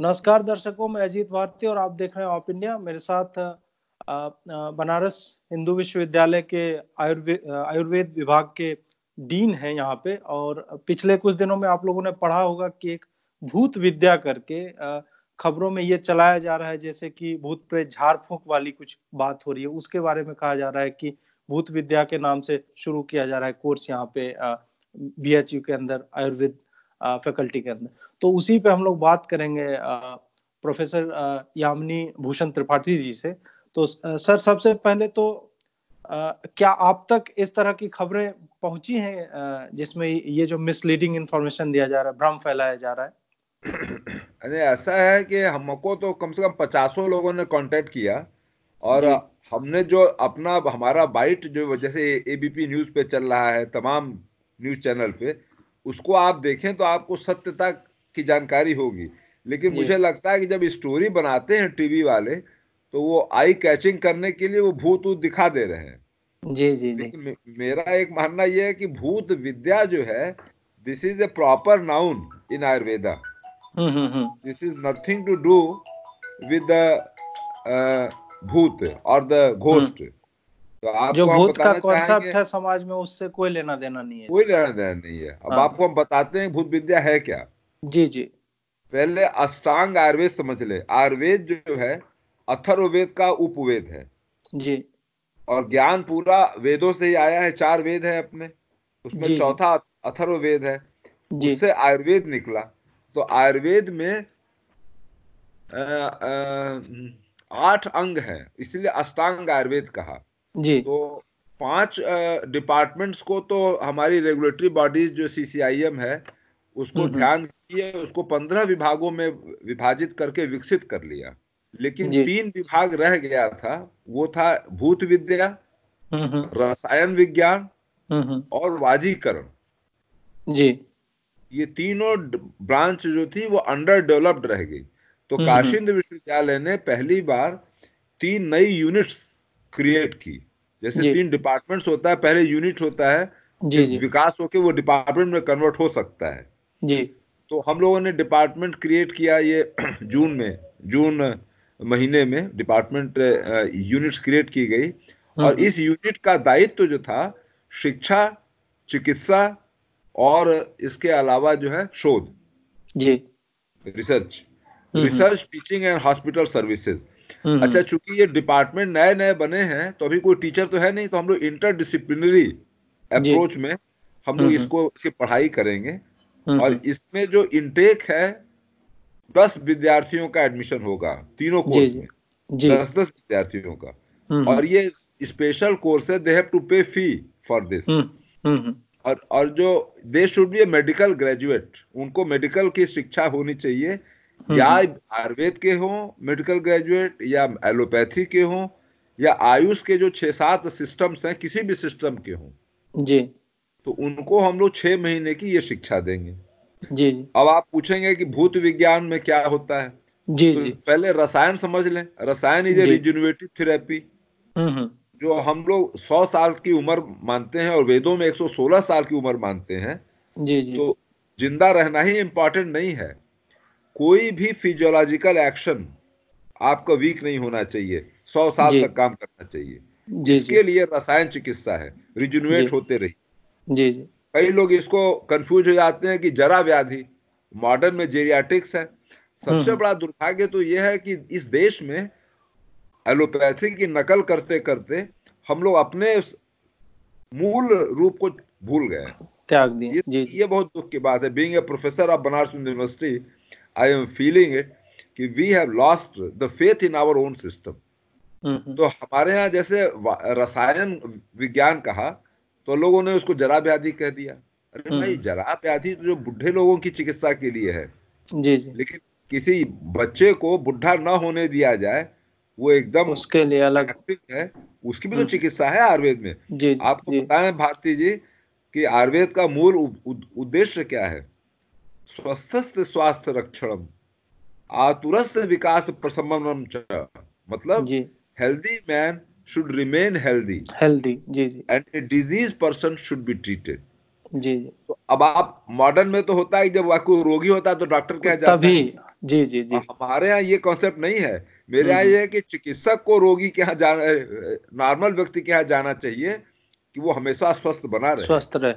नमस्कार दर्शकों मैं अजीत भारती और आप देख रहे हैं ऑप इंडिया मेरे साथ बनारस हिंदू विश्वविद्यालय के आयुर्वेद आयुर्वेद विभाग के डीन हैं यहाँ पे और पिछले कुछ दिनों में आप लोगों ने पढ़ा होगा कि एक भूत विद्या करके खबरों में ये चलाया जा रहा है जैसे कि भूत पे झाड़ फूक वाली कुछ बात हो रही है उसके बारे में कहा जा रहा है कि भूत विद्या के नाम से शुरू किया जा रहा है कोर्स यहाँ पे बी के अंदर आयुर्वेद फैकल्टी के अंदर तो उसी पे हम लोग बात करेंगे प्रोफेसर यामिनी भूषण त्रिपाठी जी से तो सर सबसे पहले तो क्या आप तक इस तरह की खबरें पहुंची हैं जिसमें ये जो मिसलीडिंग इंफॉर्मेशन दिया जा रहा है भ्रम फैलाया जा रहा है अरे ऐसा है कि हमको तो कम से कम पचासों लोगों ने कांटेक्ट किया और हमने जो अपना हमारा बाइट जो जैसे एबीपी न्यूज पे चल रहा है तमाम न्यूज चैनल पे उसको आप देखें तो आपको सत्यता की जानकारी होगी लेकिन मुझे लगता है कि जब स्टोरी बनाते हैं टीवी वाले तो वो आई कैचिंग करने के लिए वो भूत वो दिखा दे रहे हैं जी जी जी मेरा एक मानना यह है कि भूत विद्या जो है this is a proper noun in Ayurveda this is nothing to do with भूत और द घोस्ट तो जो भूत का कॉन्सेप्ट है समाज में उससे कोई लेना देना नहीं है कोई लेना देना नहीं है अब हाँ। आपको हम बताते हैं भूत विद्या है क्या जी जी पहले अष्टांग आयुर्वेद समझ ले आयुर्वेद जो है अथर्ववेद का उपवेद है जी और ज्ञान पूरा वेदों से ही आया है चार वेद है अपने उसमें चौथा अथर्ववेद है जिससे आयुर्वेद निकला तो आयुर्वेद में आठ अंग है इसलिए अष्टांग आयुर्वेद कहा जी तो पांच डिपार्टमेंट्स को तो हमारी रेगुलेटरी बॉडीज जो सीसीआईएम है उसको हम्म, हम्म। ध्यान किए उसको पंद्रह विभागों में विभाजित करके विकसित कर लिया लेकिन तीन विभाग रह गया था वो था भूत विद्या हम्म, रसायन विज्ञान और वाजीकरण जी ये तीनों ब्रांच जो थी वो अंडर डेवलप्ड रह गई तो काशिंद विश्वविद्यालय ने पहली बार तीन नई यूनिट्स क्रिएट की जैसे तीन डिपार्टमेंट्स होता है पहले यूनिट होता है जी जी विकास होके वो डिपार्टमेंट में कन्वर्ट हो सकता है जी तो हम लोगों ने डिपार्टमेंट क्रिएट किया ये जून में जून महीने में डिपार्टमेंट यूनिट्स क्रिएट की गई हम्म, और हम्म। इस यूनिट का दायित्व तो जो था शिक्षा चिकित्सा और इसके अलावा जो है शोध जी research research teaching and hospital services hmm. अच्छा चूंकि ये डिपार्टमेंट नए नए बने हैं तो अभी कोई टीचर तो है नहीं तो हम लोग इंटर डिसिप्लिनरी अप्रोच में हम लोग इसको इसकी पढ़ाई करेंगे और इसमें जो इनटेक है दस विद्यार्थियों का एडमिशन होगा तीनों कोर्स में दस दस विद्यार्थियों का और ये स्पेशल कोर्स है दे हैव टू पे फी फॉर दिस और और जो they should be a medical graduate उनको मेडिकल की शिक्षा होनी चाहिए या आयुर्वेद के हों मेडिकल ग्रेजुएट या एलोपैथी के हों या आयुष के जो छह सात सिस्टम्स हैं किसी भी सिस्टम के हों जी तो उनको हम लोग छह महीने की ये शिक्षा देंगे जी अब आप पूछेंगे कि भूत विज्ञान में क्या होता है जी तो जी पहले रसायन समझ लें रसायन इज ए रिजुनवेटिव थेरेपी जो हम लोग सौ साल की उम्र मानते हैं और वेदों में 116 साल की उम्र मानते हैं जी जी तो जिंदा रहना ही इम्पोर्टेंट नहीं है कोई भी फिजियोलॉजिकल एक्शन आपका वीक नहीं होना चाहिए सौ साल तक काम करना चाहिए इसके लिए रसायन चिकित्सा है रिजुनुएट होते रही कई लोग इसको कंफ्यूज हो जाते हैं कि जरा व्याधि मॉडर्न में जेरियाटिक्स है सबसे हम्म। बड़ा दुर्भाग्य तो यह है कि इस देश में एलोपैथी की नकल करते करते हम लोग अपने मूल रूप को भूल गए त्याग दिए ये, ये बहुत दुख की बात है being a professor of Banaras university I am feeling it कि we have lost the faith in our own system तो हमारे यहाँ जैसे रसायन विज्ञान कहा तो लोगों ने उसको जरा व्याधि कह दिया अरे भाई mm-hmm. जरा व्याधि तो जो बुढ़े लोगों की चिकित्सा के लिए है जी जी लेकिन किसी बच्चे को बुढ़ा न होने दिया जाए वो एकदम उसके लिए अलग है उसकी भी तो mm-hmm. चिकित्सा है आयुर्वेद में जी, आपको बताएं भारती जी कि आयुर्वेद का मूल उद्देश्य क्या है स्वस्थस्थ स्वास्थ्य रक्षणम आतुरस्त विकास च मतलब healthy man should remain healthy healthy जी जी. And a disease person should be treated जी जी. तो अब आप मॉडर्न में तो होता है जब वाकू रोगी होता है तो डॉक्टर के जाता तभी जी जी जी. हमारे यहाँ ये कॉन्सेप्ट नहीं है मेरे यहाँ हम्म, हम्म। ये है कि चिकित्सक को रोगी के यहाँ जाना नॉर्मल व्यक्ति के यहाँ जाना चाहिए कि वो हमेशा स्वस्थ बना रहे स्वस्थ रहे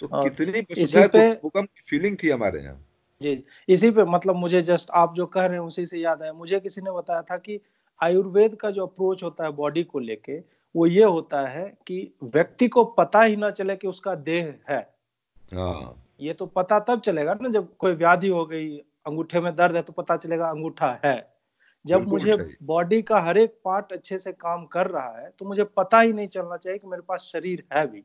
तो हाँ। कितनी इसी पे तो भूकंप की फीलिंग थी हमारे यहाँ जी इसी पे मतलब मुझे जस्ट आप जो कह रहे हैं उसी से याद है मुझे किसी ने बताया था कि आयुर्वेद का जो अप्रोच होता है बॉडी को लेके वो ये होता है कि व्यक्ति को पता ही ना चले कि उसका देह है हाँ। ये तो पता तब चलेगा ना जब कोई व्याधि हो गई अंगूठे में दर्द है तो पता चलेगा अंगूठा है जब मुझे बॉडी का हर एक पार्ट अच्छे से काम कर रहा है तो मुझे पता ही नहीं चलना चाहिए कि मेरे पास शरीर है भी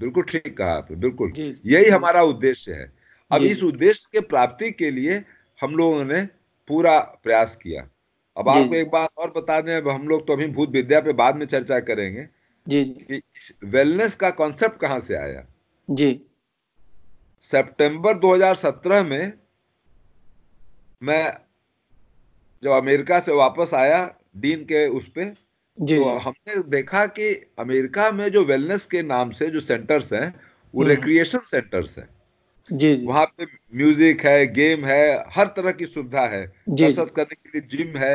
बिल्कुल ठीक कहा आपने बिल्कुल यही हमारा उद्देश्य है अब इस उद्देश्य के प्राप्ति के लिए हम लोगों ने पूरा प्रयास किया अब आपको एक बात और बता दें अब हम लोग तो अभी भूत विद्या पे बाद में चर्चा करेंगे जी जी वेलनेस का कॉन्सेप्ट कहां से आया जी सितंबर 2017 में मैं जब अमेरिका से वापस आया डीन के उस पर तो हमने देखा कि अमेरिका में जो वेलनेस के नाम से जो सेंटर्स हैं वो रिक्रिएशन हम्म। सेंटर्स हैं जी, जी पे म्यूजिक है गेम है हर तरह की सुविधा है कसरत करने के लिए जिम है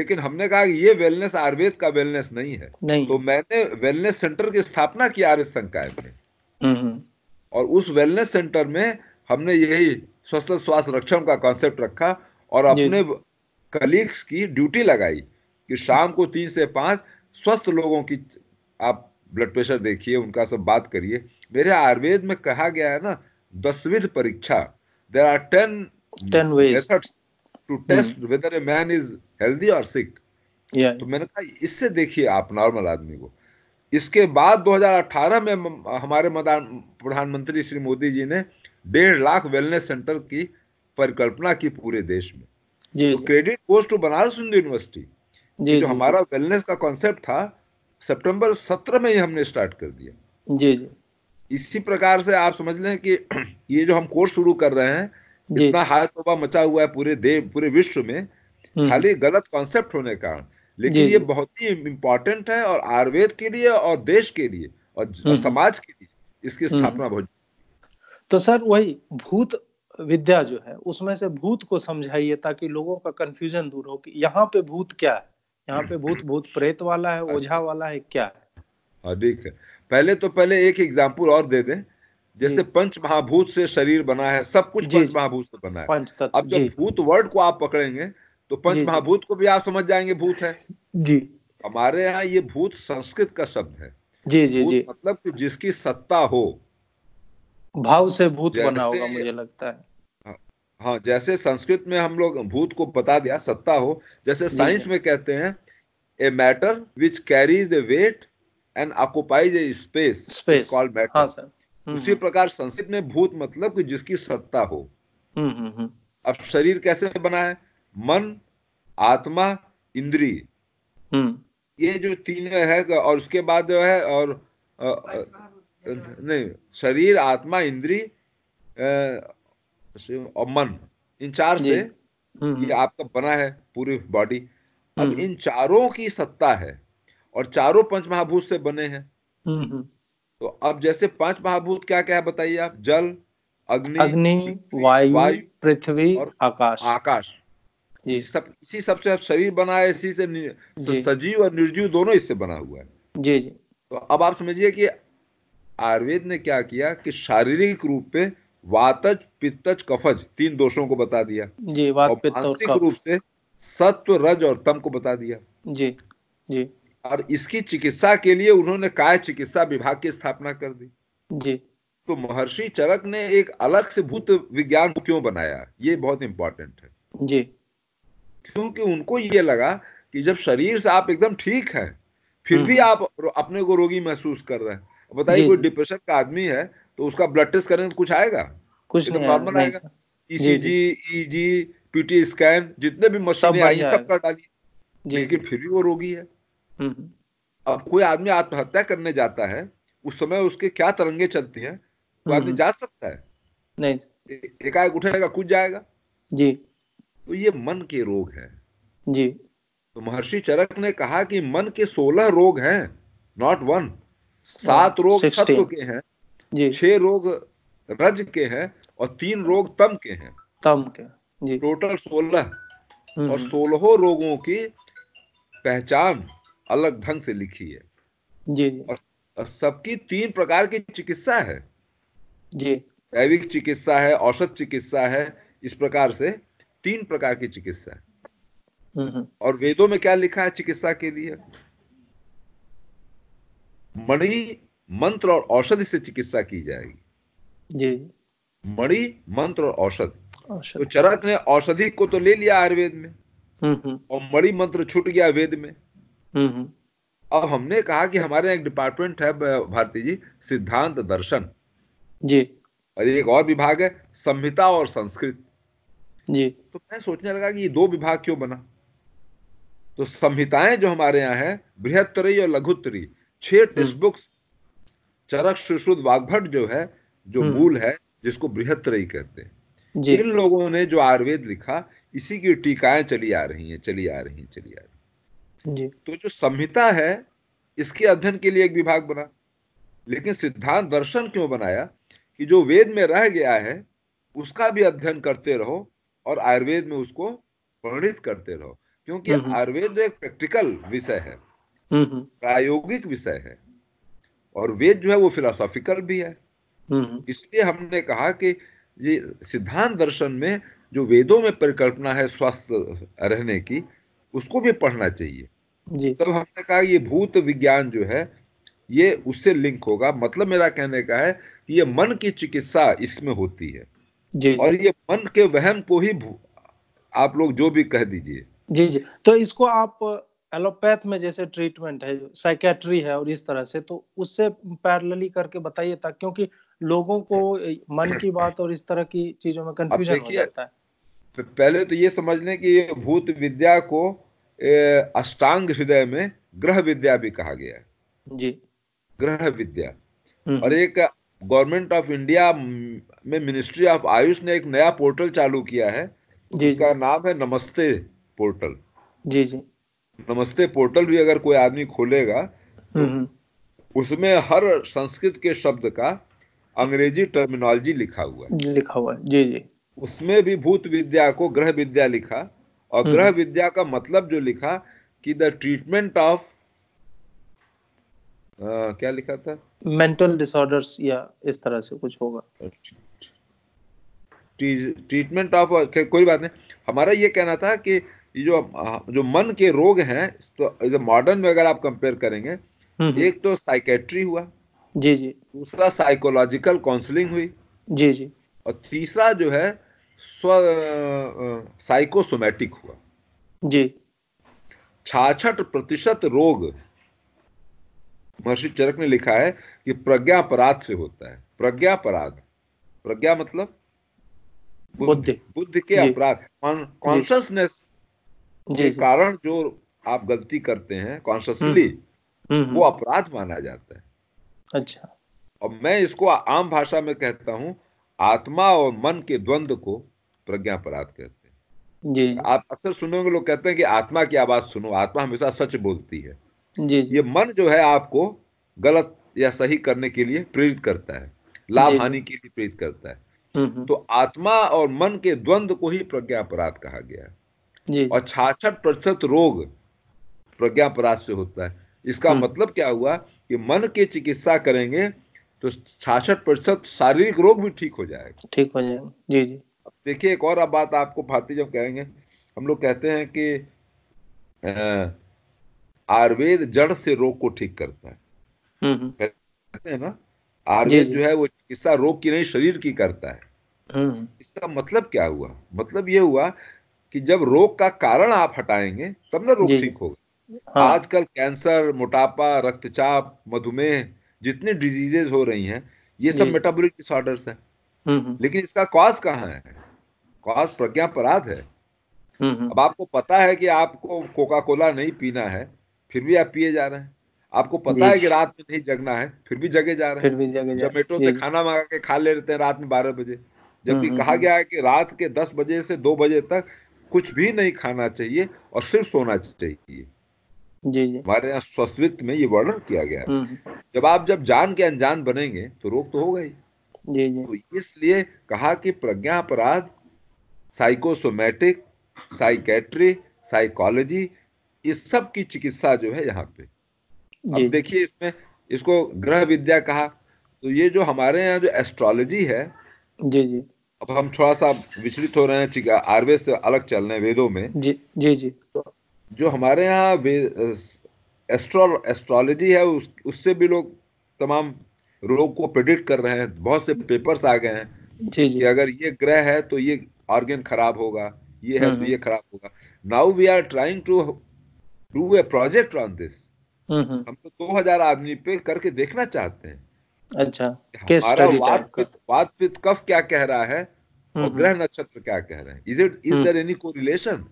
लेकिन हमने कहा कि ये वेलनेस आयुर्वेद का वेलनेस नहीं है नहीं। तो मैंने वेलनेस सेंटर की स्थापना की आर्य संकाय में हम्म, हम्म। और उस वेलनेस सेंटर में हमने यही स्वस्थ स्वास्थ्य रक्षण का कॉन्सेप्ट रखा और अपने कलीग्स की ड्यूटी लगाई कि शाम को तीन से पांच स्वस्थ लोगों की आप ब्लड प्रेशर देखिए उनका सब बात करिए मेरे आयुर्वेद में कहा गया है ना दसविध परीक्षा there are ten ten methods to test whether a man is healthy और सिक तो मैंने कहा इससे देखिए आप नॉर्मल आदमी को इसके बाद 2018 में हमारे प्रधानमंत्री श्री मोदी जी ने डेढ़ लाख वेलनेस सेंटर की परिकल्पना की पूरे देश में credit goes to Banaras Hindu university ji, जो जी, हमारा वेलनेस का कॉन्सेप्ट था सितंबर 17 में ही हमने स्टार्ट कर दिया जी जी इसी प्रकार से आप समझ लें कि ये जो हम कोर्स शुरू कर रहे हैं इतना हाय तोबा मचा हुआ है पूरे देव पूरे विश्व में हम्म। खाली गलत कॉन्सेप्ट होने का लेकिन ये बहुत ही इम्पोर्टेंट है और आयुर्वेद के लिए और देश के लिए और हम्म। समाज के लिए इसकी हम्म। स्थापना बहुत तो सर वही भूत विद्या जो है उसमें से भूत को समझाइए ताकि लोगों का कंफ्यूजन दूर हो कि यहाँ पे भूत क्या है यहाँ पे भूत भूत प्रेत वाला है हाँ ओझा वाला है क्या है अधिक है पहले तो पहले एक एग्जाम्पल और दे दें जैसे पंच महाभूत से शरीर बना है सब कुछ पंच महाभूत से बना है अब जब भूत वर्ड को आप पकड़ेंगे तो पंच महाभूत को भी आप समझ जाएंगे भूत है जी हमारे यहाँ ये भूत संस्कृत का शब्द है जी जी जी मतलब कि जिसकी सत्ता हो भाव से भूत बना होगा मुझे लगता है हाँ जैसे संस्कृत में हम लोग भूत को बता दिया सत्ता हो जैसे साइंस में कहते हैं a matter which carries a weight and occupies a space space called matter उसी हम्म। प्रकार संस्कृत में भूत मतलब कि जिसकी सत्ता हो हम्म, हम्म, अब शरीर कैसे बना है मन आत्मा इंद्री ये जो तीन है और उसके बाद जो है और नहीं शरीर आत्मा इंद्री शिव और मन इन चार से हम्म, ये हम्म। आपका बना है पूरी बॉडी अब हम्म। इन चारों की सत्ता है और चारों पंच महाभूत से बने हैं तो अब जैसे पांच महाभूत क्या क्या है बताइए आप जल अग्नि अग्नि वायु वायु पृथ्वी और आकाश आकाश सब इसी सबसे शरीर बना है इसी से सजीव और निर्जीव दोनों इससे बना हुआ है जी जी तो अब आप समझिए कि आयुर्वेद ने क्या किया कि शारीरिक रूप पे वातज पित्तज कफज तीन दोषों को बता दिया जी वात और पित्त रूप से सत्व रज और तम को बता दिया जी जी और इसकी चिकित्सा के लिए उन्होंने काय चिकित्सा विभाग की स्थापना कर दी जी तो महर्षि चरक ने एक अलग से भूत विज्ञान क्यों बनाया ये बहुत इंपॉर्टेंट है जी क्योंकि उनको ये लगा कि जब शरीर से आप एकदम ठीक है फिर भी हम्म। आप अपने को रोगी महसूस कर रहे हैं बताइए कोई डिप्रेशन का आदमी है तो उसका ब्लड टेस्ट करेंगे तो कुछ आएगा कुछ तो नॉर्मल आएगा ईसीजी ईजी पीटी स्कैन जितने भी मशीनें आई सब कर डाली लेकिन फिर भी वो रोगी है हम्म। अब कोई आदमी आत्महत्या करने जाता है उस समय उसके क्या तरंगे चलती हैं वो आदमी हम्म। जा सकता है नहीं एकाएक उठेगा कुछ जाएगा जी तो ये मन के रोग है जी तो महर्षि चरक ने कहा कि मन के सोलह रोग हैं नॉट वन सात हाँ, रोग सत्व के हैं छह रोग रज के हैं और तीन रोग तम के हैं तम के जी टोटल सोलह हम्म। और सोलह रोगों की पहचान अलग ढंग से लिखी है जी और, सबकी तीन प्रकार की चिकित्सा है जी जैविक चिकित्सा है औषध चिकित्सा है इस प्रकार से तीन प्रकार की चिकित्सा है हम्म, हम्म। और वेदों में क्या लिखा है चिकित्सा के लिए मणि मंत्र और औषधि से चिकित्सा की जाएगी जी मणि मंत्र और औषधि तो चरक ने औषधि को तो ले लिया आयुर्वेद में हम्म, हम्म। और मणि मंत्र छूट गया वेद में हम्म, अब हमने कहा कि हमारे यहाँ एक डिपार्टमेंट है भारती जी सिद्धांत दर्शन जी और एक और विभाग है संहिता और संस्कृत जी तो मैं सोचने लगा कि ये दो विभाग क्यों बना तो संहिताएं जो हमारे यहाँ है बृहत्तरी और लघुत्तरी छह टेक्स्ट बुक्स चरक सुश्रुत वाग्भट जो है जो हम्म। मूल है जिसको बृहत्तरई कहते हैं इन लोगों ने जो आयुर्वेद लिखा इसी की टीकाएं चली आ रही हैं चली आ रही हैं चली आ रही जी। तो जो संहिता है इसके अध्ययन के लिए एक विभाग बना लेकिन सिद्धांत दर्शन क्यों बनाया कि जो वेद में रह गया है उसका भी अध्ययन करते रहो और आयुर्वेद में उसको परिणित करते रहो क्योंकि हम्म, हम्म। आयुर्वेद एक प्रैक्टिकल विषय है प्रायोगिक विषय है और वेद जो है वो फिलोसॉफिकल भी है हम्म। इसलिए हमने कहा कि ये सिद्धांत दर्शन में जो वेदों में परिकल्पना है स्वस्थ रहने की उसको भी पढ़ना चाहिए जी। तब हमने कहा ये भूत विज्ञान जो है ये उससे लिंक होगा मतलब मेरा कहने का है कि ये मन की चिकित्सा इसमें होती है जी, और ये मन के वहम को ही आप लोग जो भी कह दीजिए जी जी तो इसको आप एलोपैथ में जैसे ट्रीटमेंट है साइकेट्री है और इस तरह से तो उससे पैरलली करके बताइए ताकि क्योंकि लोगों को मन की बात और इस तरह की चीजों में कंफ्यूजन हो जाता है तो पहले तो ये समझ लें कि भूत विद्या को अष्टांग हृदय में ग्रह विद्या भी कहा गया है जी ग्रह विद्या हम्म। और एक गवर्नमेंट ऑफ इंडिया में मिनिस्ट्री ऑफ आयुष ने एक नया पोर्टल चालू किया है जिसका नाम है नमस्ते पोर्टल जी जी नमस्ते पोर्टल भी अगर कोई आदमी खोलेगा तो हम्म। उसमें हर संस्कृत के शब्द का अंग्रेजी टर्मिनोलॉजी लिखा हुआ है लिखा हुआ है जी जी उसमें भी भूत विद्या को ग्रह विद्या लिखा और हम्म। ग्रह विद्या का मतलब जो लिखा कि द ट्रीटमेंट ऑफ क्या लिखा था मेंटल डिसऑर्डर्स या इस तरह से कुछ होगा ट्रीटमेंट ऑफ कोई बात नहीं हमारा ये कहना था कि ये जो जो मन के रोग हैं तो मॉडर्न में अगर आप कंपेयर करेंगे हम्म, हम्म। एक तो साइकेट्री हुआ जी जी दूसरा साइकोलॉजिकल काउंसलिंग हुई जी जी और तीसरा जो है स्व साइकोसोमेटिक हुआ जी छाछठ प्रतिशत रोग महर्षि चरक ने लिखा है कि प्रज्ञापराध से होता है प्रज्ञापराध प्रज्ञा मतलब बुद्धि बुद्धि के अपराध कॉन्शियसनेस के कारण जो आप गलती करते हैं कॉन्शियसली हम्म, हम्म, हम्म। वो अपराध माना जाता है अच्छा और मैं इसको आम भाषा में कहता हूं आत्मा और मन के द्वंद को प्रज्ञा अपराध कहते हैं जी आप अक्सर सुनोगे लोग कहते हैं कि आत्मा की आवाज सुनो आत्मा हमेशा सच बोलती है जी ये मन जो है आपको गलत या सही करने के लिए प्रेरित करता है लाभ हानि के लिए प्रेरित करता है तो आत्मा और मन के द्वंद्व को ही प्रज्ञा अपराध कहा गया है और छाछठ प्रतिशत रोग प्रज्ञा से होता है इसका हम्म। मतलब क्या हुआ कि मन की चिकित्सा करेंगे तो छाछठ प्रतिशत शारीरिक रोग भी ठीक हो जाएगा ठीक हो जाएगा जी जी देखिए एक और अब बात आपको भारती जब कहेंगे हम लोग कहते हैं कि आयुर्वेद जड़ से रोग को ठीक करता है हम्म, हम्म। कहते हैं ना आयुर्वेद जो है वो चिकित्सा रोग की नहीं शरीर की करता है इसका मतलब क्या हुआ मतलब ये हुआ कि जब रोग का कारण आप हटाएंगे तब ना रोग ठीक होगा हाँ। आजकल कैंसर मोटापा रक्तचाप मधुमेह जितने डिजीजेज हो रही हैं ये सब मेटाबॉलिक डिसऑर्डर्स हैं हम्म, हम्म। लेकिन इसका कॉज कहाँ है कॉज प्रज्ञापराध है हम्म, अब आपको पता है कि आपको कोका कोला नहीं पीना है फिर भी आप पिए जा रहे हैं आपको पता है कि रात में नहीं जगना है फिर भी जगे जा रहे हैं जोमेटो से खाना मंगा के खा ले रहते हैं रात में बारह बजे जबकि कहा गया है कि रात के दस बजे से दो बजे तक कुछ भी नहीं खाना चाहिए और सिर्फ सोना चाहिए जी हमारे यहाँ स्वस्थित में ये वर्णन किया गया है हम्म। जब आप जब जान के अनजान बनेंगे तो रोग तो होगा ही तो इसलिए कहा कि प्रज्ञा अपराध साइकोसोमेटिक साइकेट्री साइकोलॉजी इस सब की चिकित्सा जो है यहाँ पे अब देखिए इसमें इसको ग्रह विद्या कहा तो ये जो हमारे यहाँ जो एस्ट्रोलॉजी है जी जी अब हम थोड़ा सा विचलित हो रहे हैं आयुर्वेद से अलग चल रहे हैं वेदों में जी जी जी तो जो हमारे यहाँ एस्ट्रोलॉजी है उस, उससे भी लोग तमाम रोग को प्रेडिक्ट कर रहे हैं बहुत से पेपर्स आ गए हैं जी जी अगर ये ग्रह है तो ये ऑर्गेन खराब होगा ये है तो हम्म, ये हम्म। खराब होगा now we are trying to do a project on this hmm, हम तो हजार आदमी पे करके देखना चाहते हैं अच्छा केस कफ क्या कह रहा है और हम्म, हम्म। ग्रह नक्षत्र क्या कह रहे हैं is it is there any correlation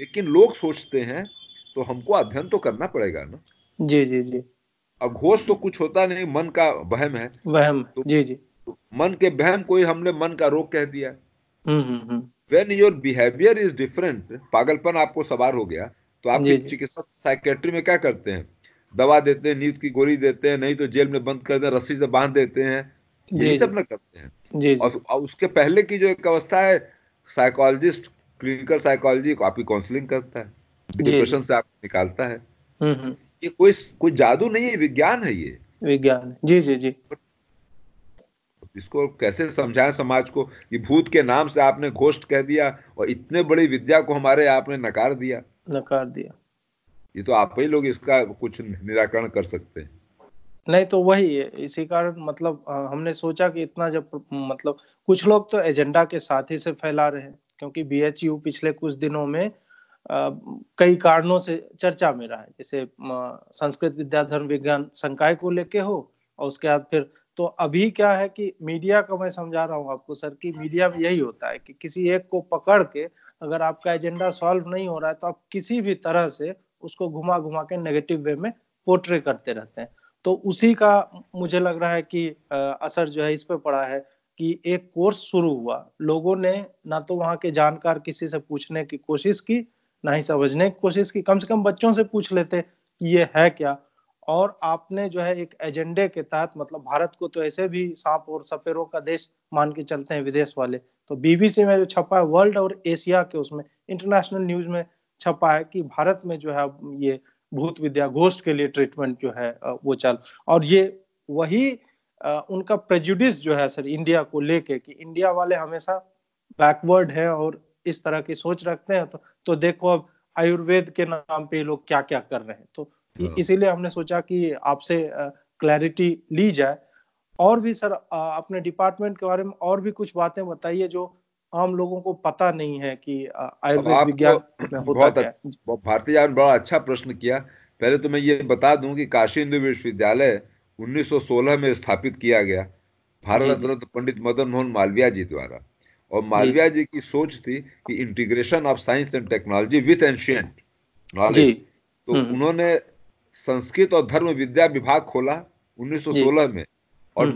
लेकिन लोग सोचते हैं तो हमको अध्ययन तो करना पड़ेगा ना जी जी जी अघोष तो कुछ होता नहीं मन का वहम है वहम तो, जी जी मन के बहम को ही हमने मन का रोग कह दिया when your behaviour is different पागलपन आपको सवार हो गया तो आप चिकित्सा साइकेट्री में क्या करते हैं दवा देते हैं नींद की गोली देते हैं नहीं तो जेल में बंद कर दे रस्सी से बांध देते हैं ये सब ना करते हैं और, उसके पहले की जो एक अवस्था है साइकोलॉजिस्ट क्लिनिकल साइकोलॉजी को आपकी काउंसलिंग करता है डिप्रेशन से आप निकालता है हम्म, हम्म। ये कोई कोई जादू नहीं है विज्ञान है ये विज्ञान जी जी जी इसको कैसे समझाएं समाज को ये भूत के नाम से आपने घोष्ट कह दिया और इतने बड़ी विद्या को हमारे आपने नकार दिया नकार दिया ये तो आप ही लोग इसका कुछ निराकरण कर सकते हैं नहीं तो वही है इसी कारण मतलब हमने सोचा कि इतना जब मतलब कुछ लोग तो एजेंडा के साथ ही से फैला रहे हैं क्योंकि बीएचयू पिछले कुछ दिनों में आ, कई कारणों से चर्चा में रहा है जैसे संस्कृत विद्या धर्म विज्ञान संकाय को लेके हो और उसके बाद फिर तो अभी क्या है कि मीडिया का मैं समझा रहा हूँ आपको सर कि मीडिया में यही होता है कि किसी एक को पकड़ के अगर आपका एजेंडा सॉल्व नहीं हो रहा है तो आप किसी भी तरह से उसको घुमा घुमा के नेगेटिव वे में पोर्ट्रे करते रहते हैं तो उसी का मुझे लग रहा है कि असर जो है इस पर पड़ा है कि एक कोर्स शुरू हुआ लोगों ने ना तो वहाँ के जानकार किसी से पूछने की कोशिश की ना ही समझने की कोशिश की कम से कम बच्चों से पूछ लेते कि ये है क्या और आपने जो है एक एजेंडे के तहत मतलब भारत को तो ऐसे भी सांप और सपेरों का देश मान के चलते हैं विदेश वाले तो बीबीसी में जो छपा है वर्ल्ड और एशिया के उसमें इंटरनेशनल न्यूज में छपा है कि भारत में जो है ये भूत विद्या घोष्ट के लिए ट्रीटमेंट जो है वो चल और ये वही उनका प्रेजुडिस जो है सर इंडिया को लेके कि इंडिया वाले हमेशा बैकवर्ड है और इस तरह की सोच रखते हैं तो तो देखो अब आयुर्वेद के नाम पे लोग क्या क्या कर रहे हैं तो हाँ। इसीलिए हमने सोचा कि आपसे क्लैरिटी ली जाए और भी सर अपने डिपार्टमेंट के बारे में और भी कुछ बातें बताइए जो आम लोगों को पता नहीं है कि आयुर्वेद विज्ञान होता है भारतीय बड़ा अच्छा प्रश्न किया पहले तो मैं ये बता दूं कि काशी हिंदू विश्वविद्यालय 1916 में स्थापित किया गया भारत रत्न पंडित मदन मोहन मालविया जी द्वारा और मालविया जी की सोच थी कि integration of science and technology with ancient knowledge तो हम्म। उन्होंने संस्कृत और धर्म विद्या विभाग खोला 1916 में और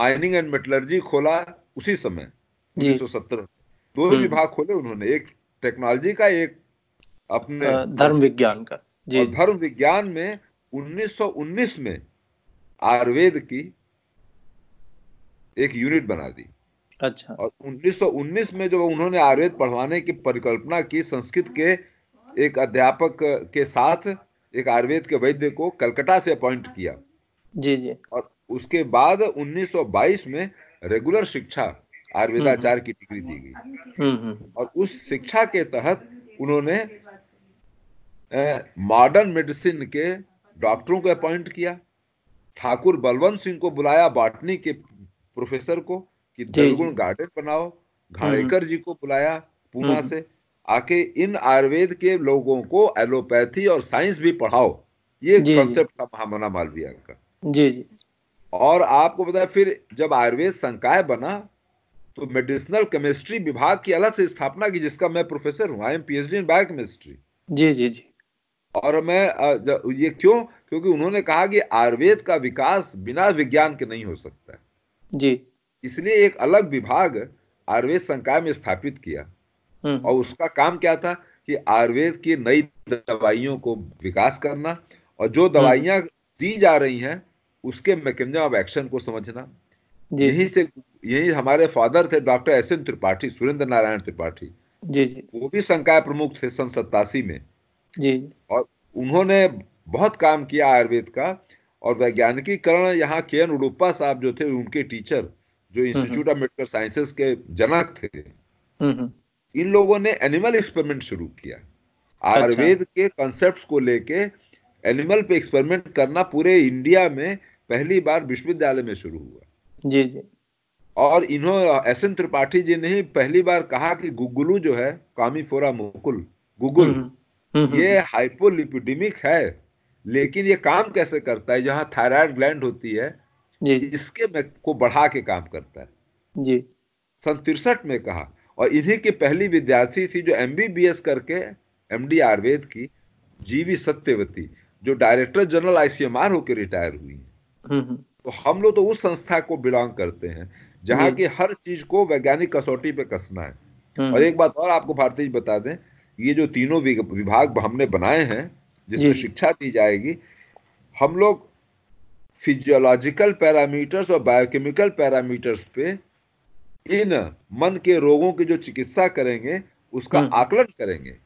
माइनिंग एंड मेटलर्जी खोला उसी समय उन्नीस सौ सत्तर दो विभाग हम्म। खोले उन्होंने एक टेक्नोलॉजी का एक अपने धर्म विज्ञान का जी धर्म विज्ञान में 1919 में आयुर्वेद की एक यूनिट बना दी अच्छा और 1919 में जब उन्होंने आयुर्वेद पढ़वाने की परिकल्पना की संस्कृत के एक अध्यापक के साथ एक आयुर्वेद के वैद्य को कलकत्ता से अपॉइंट किया जी जी और उसके बाद 1922 में रेगुलर शिक्षा आयुर्वेदाचार्य हम्म, हम्म। की डिग्री दी गई हम्म, और उस शिक्षा के तहत उन्होंने मॉडर्न मेडिसिन के डॉक्टरों को अपॉइंट किया ठाकुर बलवंत सिंह को बुलाया बाटनी के प्रोफेसर को कि दलगुण गार्डन बनाओ घाड़ेकर जी को बुलाया पूना से आके इन आयुर्वेद के लोगों को एलोपैथी और साइंस भी पढ़ाओ ये कॉन्सेप्ट था महामना मालवीय का जी जी और आपको बताया फिर जब आयुर्वेद संकाय बना तो मेडिसिनल केमिस्ट्री विभाग की अलग से स्थापना की जिसका मैं प्रोफेसर हूँ I am PhD in biochemistry जी जी जी और मैं ये क्यों क्योंकि उन्होंने कहा कि आयुर्वेद का विकास बिना विज्ञान के नहीं हो सकता है जी इसलिए एक अलग विभाग आयुर्वेद संकाय में स्थापित किया हम्म। और उसका काम क्या था कि आयुर्वेद की नई दवाइयों को विकास करना और जो हम्म। दवाइयां दी जा रही हैं उसके मैकेनिज्म ऑफ एक्शन को समझना यही से यही हमारे फादर थे doctor S N Tripathi Surendra Narayan Tripathi ji जी वो भी संकाय प्रमुख थे सन सत्तासी में जी और उन्होंने बहुत काम किया आयुर्वेद का और वैज्ञानिकीकरण यहाँ के एन उड़ुप्पा साहब जो थे उनके टीचर जो हम्म, हम्म। इंस्टीट्यूट ऑफ मेडिकल साइंसेस के जनक थे हम्म, इन लोगों ने एनिमल एक्सपेरिमेंट शुरू किया अच्छा। आयुर्वेद अच्छा। के कॉन्सेप्ट्स को लेके एनिमल पे एक्सपेरिमेंट करना पूरे इंडिया में पहली बार विश्वविद्यालय में शुरू हुआ जी जी और इन्हों एस एन त्रिपाठी जी ने पहली बार कहा कि गुगलू जो है फोरा मुकुल गुगुल हम्म, हम्म, हम्म। ये हाइपोलिपिडिमिक है लेकिन ये काम कैसे करता है जहां थायराइड ग्लैंड होती है जी। इसके में को बढ़ा के काम करता है जी सन तिरसठ में कहा और इन्हीं की पहली विद्यार्थी थी जो एमबीबीएस करके एमडी आयुर्वेद की जीवी सत्यवती जो डायरेक्टर जनरल आईसीएमआर होकर रिटायर हुई है तो हम लोग तो उस संस्था को बिलोंग करते हैं जहां की हर चीज को वैज्ञानिक कसौटी पे कसना है हम्म। और एक बात और आपको भारतीय बता दें ये जो तीनों विभाग हमने बनाए हैं जिसमें शिक्षा दी जाएगी हम लोग फिजियोलॉजिकल पैरामीटर्स और बायोकेमिकल पैरामीटर्स पे इन मन के रोगों की जो चिकित्सा करेंगे उसका हम्म। आकलन करेंगे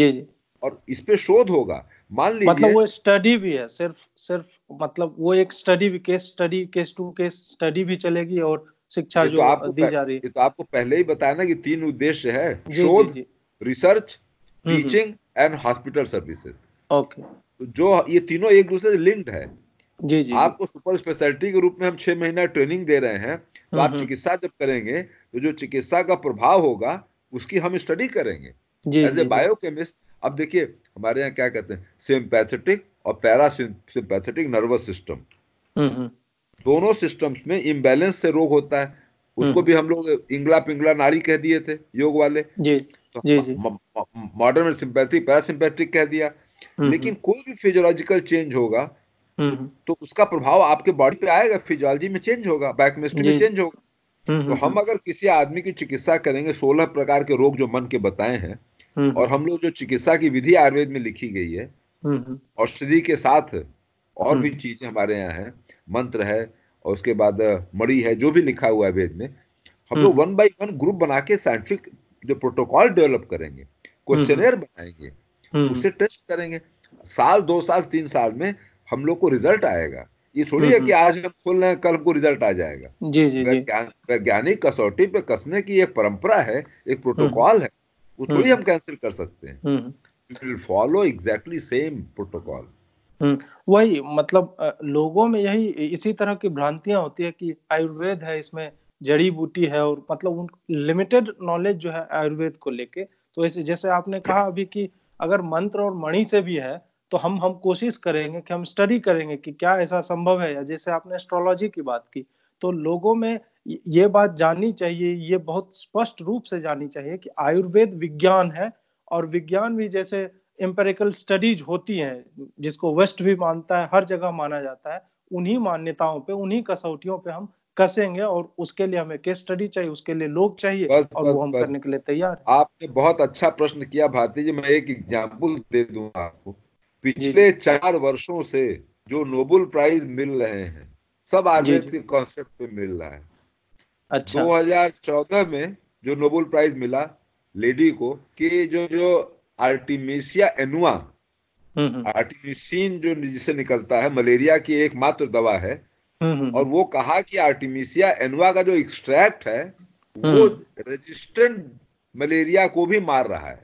जी जी और इस पे शोध होगा मान लीजिए मतलब वो स्टडी भी है सिर्फ सिर्फ मतलब वो एक स्टडी भी case study case to case study भी चलेगी और शिक्षा तो जो तो आपको दी जा रही है तो आपको पहले ही बताया ना कि तीन उद्देश्य है शोध research teaching and hospital services okay तो जो ये तीनों एक दूसरे से लिंक्ड है जी जी आपको सुपर स्पेशलिटी के रूप में हम छह महीना ट्रेनिंग दे रहे हैं तो हम्म, आप हम्म। चिकित्सा जब करेंगे तो जो चिकित्सा का प्रभाव होगा उसकी हम स्टडी करेंगे एज ए बायोकेमिस्ट अब देखिए हमारे यहाँ क्या कहते हैं सिंपैथेटिक और पैरा सिंपैथेटिक नर्वस सिस्टम दोनों सिस्टम्स में इम्बैलेंस से रोग होता है उसको हम्म। भी हम लोग इंगला पिंगला नाड़ी कह दिए थे योग वाले तो मॉडर्न में सिंपैथिक पैरासिम्पैथिक कह दिया हम्म, हम्म। लेकिन कोई भी फिजियोलॉजिकल चेंज होगा तो उसका प्रभाव आपके बॉडी पे आएगा फिजियोलॉजी में चेंज होगा बायोकेमिस्ट्री में चेंज होगा तो हम अगर किसी आदमी की चिकित्सा करेंगे सोलह प्रकार के रोग जो मन के बताए हैं हम्म। और हम लोग जो चिकित्सा की विधि आयुर्वेद में लिखी गई है हम्म, हम्म। औषधि के साथ और भी चीजें हमारे यहाँ है मंत्र है और उसके बाद मड़ी है जो भी लिखा हुआ है वेद में हम लोग वन बाई वन ग्रुप बना के साइंटिफिक जो प्रोटोकॉल डेवलप करेंगे क्वेश्चनर बनाएंगे उसे टेस्ट करेंगे साल दो साल तीन साल में हम लोग को रिजल्ट आएगा ये थोड़ी है कि आज हम खोल रहे हैं कल हमको रिजल्ट आ जाएगा जी जी वैज्ञानिक कसौटी पे कसने की एक परंपरा है एक प्रोटोकॉल है वो थोड़ी हम्म। हम कैंसिल कर सकते हैं फॉलो एग्जैक्टली सेम प्रोटोकॉल वही मतलब लोगों में यही इसी तरह की भ्रांतियां होती है कि आयुर्वेद है इसमें जड़ी बूटी है और मतलब उन लिमिटेड नॉलेज जो है आयुर्वेद को लेके तो ऐसे जैसे आपने कहा अभी कि अगर मंत्र और मणि से भी है तो हम हम कोशिश करेंगे कि हम स्टडी करेंगे कि क्या ऐसा संभव है या जैसे आपने एस्ट्रोलॉजी की बात की तो लोगों में ये बात जाननी चाहिए ये बहुत स्पष्ट रूप से जाननी चाहिए कि आयुर्वेद विज्ञान है और विज्ञान भी जैसे एम्पेरिकल स्टडीज होती हैं जिसको वेस्ट भी मानता है हर जगह माना जाता है उन्हीं मान्यताओं पे उन्हीं कसौटियों पे हम कसेंगे और उसके लिए हमें केस स्टडी चाहिए उसके लिए लोग चाहिए बस, और बस, वो हम बस, करने के लिए तैयार आपने बहुत अच्छा प्रश्न किया भारती जी मैं एक एग्जाम्पल दे दूंगा आपको पिछले चार वर्षों से जो नोबल प्राइज मिल रहे हैं सब आयुर्वेद के कॉन्सेप्ट मिल रहा है अच्छा 2014 में जो नोबेल प्राइज मिला लेडी को कि जो जो आर्टिमिसिया एनुआ हम्म, हम्म। आर्टिमिसिन जो जिसे निकलता है मलेरिया की एकमात्र दवा है हम्म, और वो कहा कि आर्टिमिसिया एनुआ का जो एक्सट्रैक्ट है वो रेजिस्टेंट मलेरिया को भी मार रहा है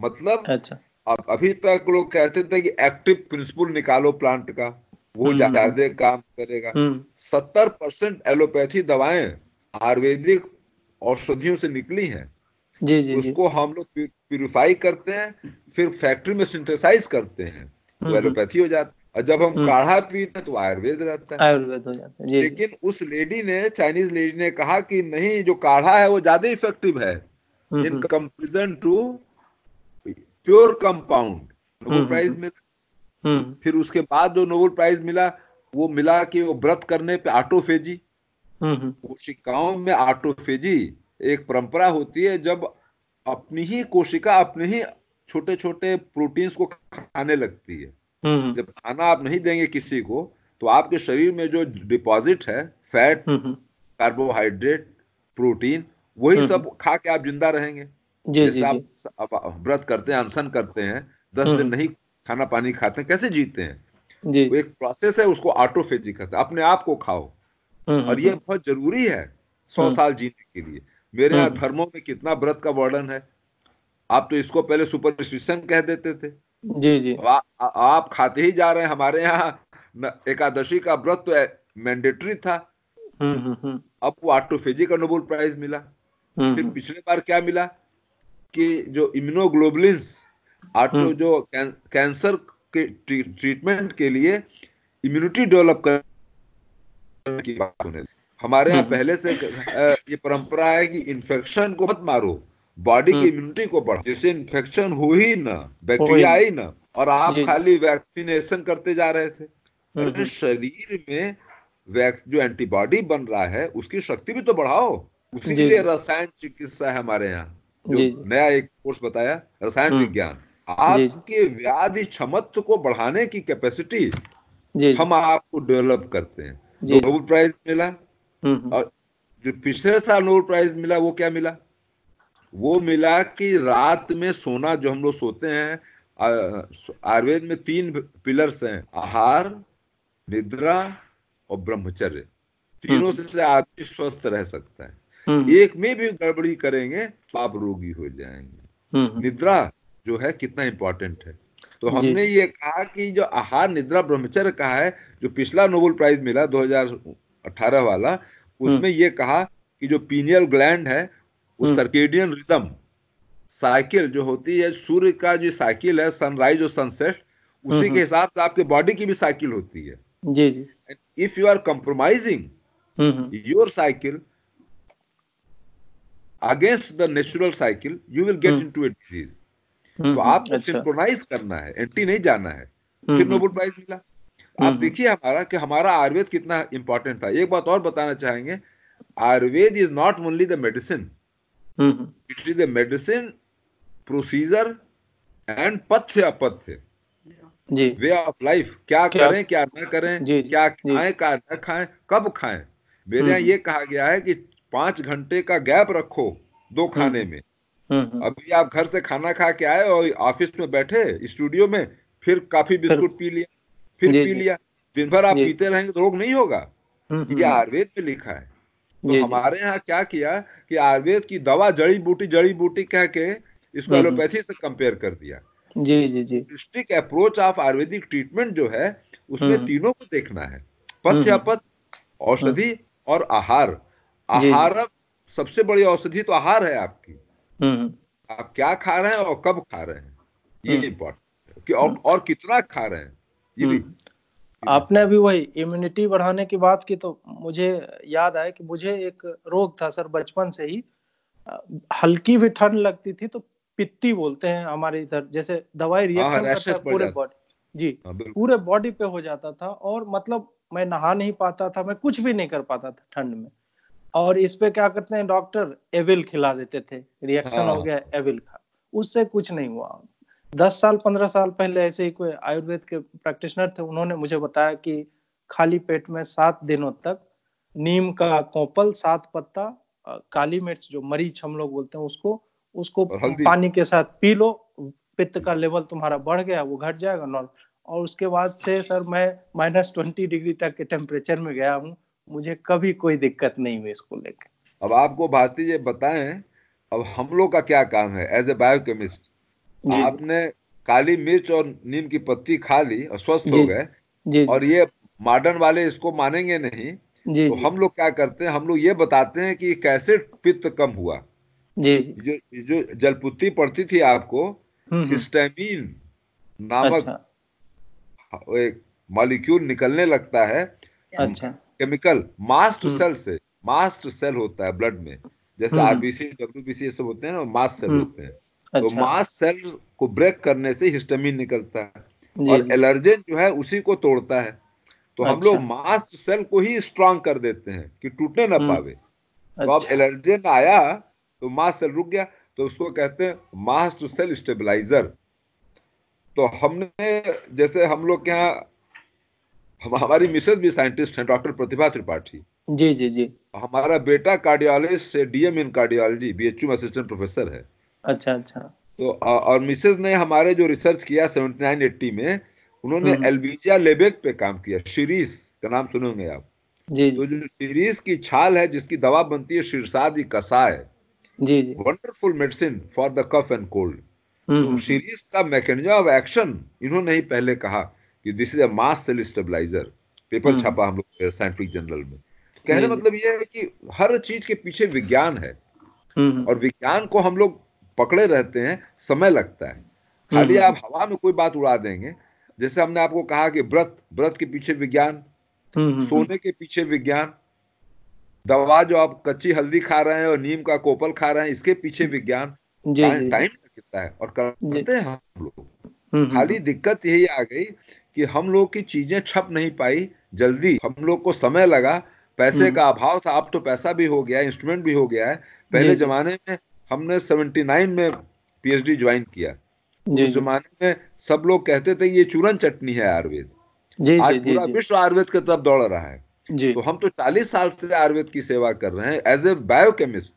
मतलब अच्छा अब अभी तक लोग कहते थे कि एक्टिव प्रिंसिपल निकालो प्लांट का वो ज्यादा काम करेगा सत्तर परसेंट एलोपैथी दवाएं आयुर्वेदिक औषधियों से निकली है जी जी उसको हम लोग प्यूरिफाई करते हैं फिर फैक्ट्री में सिंथेसाइज करते हैं तो हम्म, एलोपैथी हो है और जब हम हम्म। काढ़ा पीते हैं तो आयुर्वेद रहता है आयुर्वेद हो जाता है लेकिन उस लेडी ने चाइनीज लेडी ने कहा कि नहीं जो काढ़ा है वो ज्यादा इफेक्टिव है hmm, in comparison to pure compound Nobel prize मिला फिर उसके बाद जो नोबल प्राइज मिला वो मिला कि वो व्रत करने पे ऑटोफेजी हम्म, हम्म। कोशिकाओं में ऑटोफेजी एक परंपरा होती है जब अपनी ही कोशिका अपने ही छोटे छोटे प्रोटीन्स को खाने लगती है हम्म, जब खाना आप नहीं देंगे किसी को तो आपके शरीर में जो डिपॉजिट है फैट कार्बोहाइड्रेट प्रोटीन वही सब खा के आप जिंदा रहेंगे जी, जी, आप, व्रत करते हैं अनशन करते हैं दस दिन नहीं खाना पानी खाते हैं कैसे जीते हैं जी। वो एक प्रोसेस है उसको ऑटोफेजी कहते हैं अपने आप को खाओ हम्म, और ये हम्म। बहुत जरूरी है सौ हम्म। साल जीने के लिए मेरे यहाँ धर्मों में कितना व्रत का वर्णन है आप तो इसको पहले सुपरस्टिशन कह देते थे जी जी आ, आ, आप खाते ही जा रहे हैं हमारे यहाँ एकादशी का व्रत तो मैंडेटरी था अब वो आटोफेजी का नोबल प्राइज मिला फिर पिछले बार क्या मिला कि जो इम्यूनोग्लोबलिन आटो जो कैंसर के ट्रीटमेंट के लिए इम्यूनिटी डेवलप कर की बात होने हमारे यहाँ हम्म। पहले से ये परंपरा है कि इन्फेक्शन को मत मारो बॉडी की इम्यूनिटी हम्म। को बढ़ाओ जिससे इन्फेक्शन हो ही ना बैक्टीरिया आई ना और आप खाली वैक्सीनेशन करते जा रहे थे हम्म, शरीर में जो एंटीबॉडी बन रहा है उसकी शक्ति भी तो बढ़ाओ उसी के लिए रसायन चिकित्सा है हमारे यहाँ नया एक कोर्स बताया रसायन विज्ञान आपके व्याधि क्षमत्व को बढ़ाने की कैपेसिटी हम आपको डेवलप करते हैं नोबल प्राइज मिला हम्म, हम्म। और जो पिछले साल नोबल प्राइज मिला वो क्या मिला वो मिला कि रात में सोना जो हम लोग सोते हैं आयुर्वेद में तीन पिलर्स हैं आहार निद्रा और ब्रह्मचर्य तीनों हम्म। से आदमी स्वस्थ रह सकता है एक में भी गड़बड़ी करेंगे तो आप रोगी हो जाएंगे निद्रा जो है कितना इंपॉर्टेंट है तो हमने ये कहा कि जो आहार निद्रा ब्रह्मचर्य कहा है जो पिछला नोबल प्राइज मिला 2018 वाला हम्म। उसमें ये कहा कि जो पीनियल ग्लैंड है वो हम्म। सर्केडियन रिदम साइकिल जो होती है सूर्य का जो साइकिल है सनराइज और सनसेट हम्म, उसी के हिसाब से आपके बॉडी की भी साइकिल होती है जी जी if you are compromising your cycle against the natural cycle you will get in to a disease तो हम्म, आपको अच्छा। सिंक्रोनाइज करना है एंटी नहीं जाना है हम्म, फिर नोबल हम्म। प्राइज मिला आप देखिए हमारा कि हमारा आयुर्वेद कितना इंपॉर्टेंट था एक बात और बताना चाहेंगे Ayurveda is not only the medicine it is the medicine procedure and पथ्य अपथ्य वे ऑफ लाइफ क्या, करें क्या ना करें क्या खाएं क्या ना खाएं कब खाएं मेरे यहाँ ये कहा गया है कि पांच घंटे का गैप रखो दो खाने में हम्म, हम्म। अभी आप घर से खाना खा के आए और ऑफिस में बैठे स्टूडियो में फिर काफी बिस्कुट पी लिया फिर पी लिया दिन भर आप पीते रहेंगे तो रोग नहीं होगा हम्म, ये आयुर्वेद में लिखा है तो हमारे यहाँ क्या किया कि आयुर्वेद की दवा जड़ी बूटी जड़ी बूटी कह के इसको एलोपैथी से कंपेयर कर दिया जी जी जी district approach of Ayurvedic treatment जो है उसमें तीनों को देखना है पथ्य पथ औषधि और आहार आहार सबसे बड़ी औषधि तो आहार है आपकी हम्म। आप क्या खा रहे हैं और कब खा रहे हैं ये हम्म। कि और, हम्म। और कितना खा रहे हैं ये भी आपने अभी वही इम्यूनिटी बढ़ाने की बात की तो मुझे याद आया कि मुझे एक रोग था सर बचपन से ही हल्की भी ठंड लगती थी तो पित्ती बोलते हैं हमारे इधर जैसे दवाई हाँ, हाँ, रिएक्शन पूरे बॉडी जी हाँ, पूरे बॉडी पे हो जाता था और मतलब मैं नहा नहीं पाता था मैं कुछ भी नहीं कर पाता था ठंड में और इस पे क्या करते हैं डॉक्टर एविल खिला देते थे रिएक्शन हाँ। हो गया एविल खा उससे कुछ नहीं हुआ दस साल पंद्रह साल पहले ऐसे ही कोई आयुर्वेद के प्रैक्टिशनर थे उन्होंने मुझे बताया कि खाली पेट में सात दिनों तक नीम का कोपल सात पत्ता काली मिर्च जो मरीच हम लोग बोलते हैं उसको उसको पानी के साथ पी लो पित्त का लेवल तुम्हारा बढ़ गया वो घट जाएगा नॉर्मल और उसके बाद से सर मैं माइनस ट्वेंटी डिग्री तक के टेम्परेचर में गया हूँ मुझे कभी कोई दिक्कत नहीं हुई इसको लेकर अब आपको भारती जी बताएं अब हम लोग का क्या काम है एज ए बायोकेमिस्ट आपने काली मिर्च और नीम की पत्ती खा ली और स्वस्थ हो गए और ये मॉडर्न वाले इसको मानेंगे नहीं जी, तो जी, हम लोग क्या करते हैं हम लोग ये बताते हैं कि कैसे पित्त कम हुआ जी, जो जो जलपुत्ती पड़ती थी आपको हम्म, हम्म। हिस्टामिन नामक अच्छा। एक मॉलिक्यूल निकलने लगता है अच्छा केमिकल मास्ट सेल से मास्ट सेल होता है ब्लड में जैसे आरबीसी hmm. डब्ल्यूबीसी ये सब होते हैं ना मास्ट सेल hmm. होते हैं तो अच्छा। तो मास्ट सेल को ब्रेक करने से हिस्टामिन निकलता है और एलर्जन जो है उसी को तोड़ता है तो अच्छा। हम लोग मास्ट सेल को ही स्ट्रांग कर देते हैं कि टूटने ना hmm. पावे तो अब एलर्जन अच्छा। आया तो मास सेल रुक गया तो उसको कहते हैं मास्ट सेल स्टेबलाइजर तो हमने जैसे हम लोग के यहाँ हमारी मिसेज भी साइंटिस्ट हैं डॉक्टर प्रतिभा त्रिपाठी जी जी जी हमारा बेटा कार्डियोलॉजिस्ट है DM in cardiology B H assistant professor है अच्छा अच्छा तो और मिसेज ने हमारे जो रिसर्च किया सेवेंटी नाइन एट्टी में उन्होंने हम्म। एलबीजिया लेबेक पे काम किया शीरीज का नाम सुनोगे आप जी तो जो सीरीज की छाल है जिसकी दवा बनती है शीर्षादी कसाय जी जी wonderful medicine for the cough and cold तो सीरीज हम्म, हम्म। का मैकेनिज्म ऑफ एक्शन इन्होंने ही पहले कहा कि this is a mast cell stabiliser paper छापा हम लोग साइंटिफिक जर्नल में कहने hmm. मतलब यह है कि हर चीज के पीछे विज्ञान है hmm. और विज्ञान को हम लोग पकड़े रहते हैं समय लगता है खाली hmm. आप हवा में कोई बात उड़ा देंगे जैसे हमने आपको कहा कि व्रत व्रत के पीछे विज्ञान सोने के पीछे विज्ञान दवा जो आप कच्ची हल्दी खा रहे हैं और नीम का कोपल खा रहे हैं इसके पीछे विज्ञान टाइम कितना है और करते हैं हम लोग खाली दिक्कत यही आ गई कि हम लोग की चीजें छप नहीं पाई जल्दी हम लोग को समय लगा पैसे हम्म। का अभाव था अब तो पैसा भी हो गया इंस्ट्रूमेंट भी हो गया है पहले जमाने में हमने 79 में पीएचडी ज्वाइन किया उस जमाने में सब लोग कहते थे ये चूरन चटनी है आयुर्वेद आज पूरा विश्व आयुर्वेद की तरफ दौड़ रहा है जी, तो हम तो 40 साल से आयुर्वेद की सेवा कर रहे हैं एज ए बायोकेमिस्ट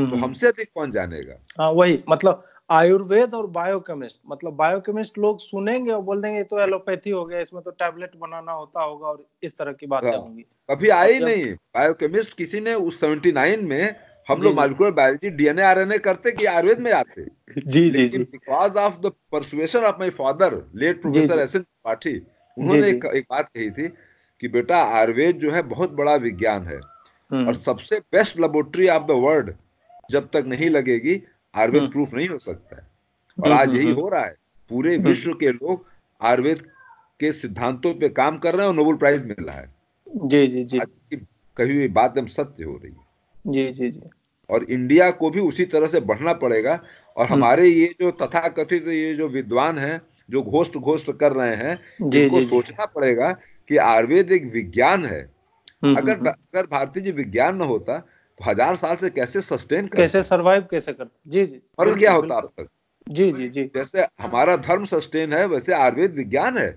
तो हमसे अधिक कौन जानेगा आ, हाँ, वही मतलब आयुर्वेद और बायोकेमिस्ट मतलब बायोकेमिस्ट लोग सुनेंगे और बोल देंगे तो एलोपैथी हो गया इसमें तो टैबलेट बनाना होता होगा और इस तरह की बातें हाँ। होंगी कभी आई जब... नहीं बायोकेमिस्ट किसी ने उस 79 में हम लोग मालिकुलर बायोलॉजी डीएनए आरएनए करते कि आयुर्वेद में आते जी जी because of the persuasion of my father late professor S N Tripathi उन्होंने एक, एक बात कही थी कि बेटा आयुर्वेद जो है बहुत बड़ा विज्ञान है हम्म। और सबसे best laboratory of the world जब तक नहीं लगेगी आयुर्वेद हम्म। प्रूफ नहीं हो सकता है और हम्म, आज हम्म, यही हो रहा है पूरे विश्व के लोग आयुर्वेद के सिद्धांतों पे काम कर रहे हैं और नोबेल प्राइज मिल रहा है जी जी जी कही हुई बात एकदम सत्य हो रही है जी जी जी और इंडिया को भी उसी तरह से बढ़ना पड़ेगा और हमारे ये जो तथा कथित ये जो विद्वान हैं जो घोष्ट घोष्ट कर रहे हैं जिनको सोचना पड़ेगा कि आयुर्वेद एक विज्ञान है अगर अगर भारतीय जी विज्ञान न होता हजार साल से कैसे सस्टेन कर कैसे सरवाइव कैसे करते जी जी फर्क क्या होता अब तक जी जी जी जैसे हमारा धर्म सस्टेन है वैसे आयुर्वेद विज्ञान है